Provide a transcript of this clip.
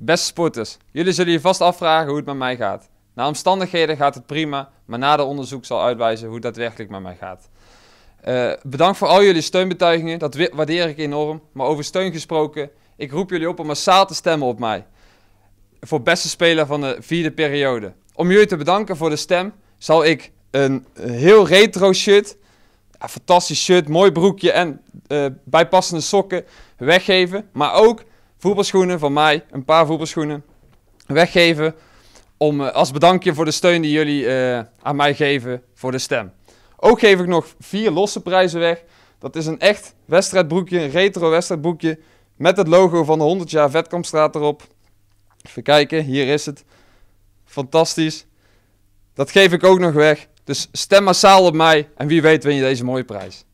Beste sporters, jullie zullen je vast afvragen hoe het met mij gaat. Na omstandigheden gaat het prima, maar na de onderzoek zal uitwijzen hoe het daadwerkelijk met mij gaat. Eh, bedankt voor al jullie steunbetuigingen, dat waardeer ik enorm. Maar over steun gesproken, ik roep jullie op om massaal te stemmen op mij. Voor beste speler van de vierde periode. Om jullie te bedanken voor de stem, zal ik een heel retro shirt, een fantastisch shirt, mooi broekje en eh, bijpassende sokken weggeven. Maar ook voetbalschoenen van mij, een paar voetbalschoenen, weggeven. Om, eh, als bedankje voor de steun die jullie eh, aan mij geven voor de stem. Ook geef ik nog vier losse prijzen weg. Dat is een echt wedstrijdbroekje, een retro wedstrijdbroekje. Met het logo van de 100 jaar Vetkampstraat erop. Even kijken, hier is het. Fantastisch. Dat geef ik ook nog weg. Dus stem massaal op mij. En wie weet win je deze mooie prijs.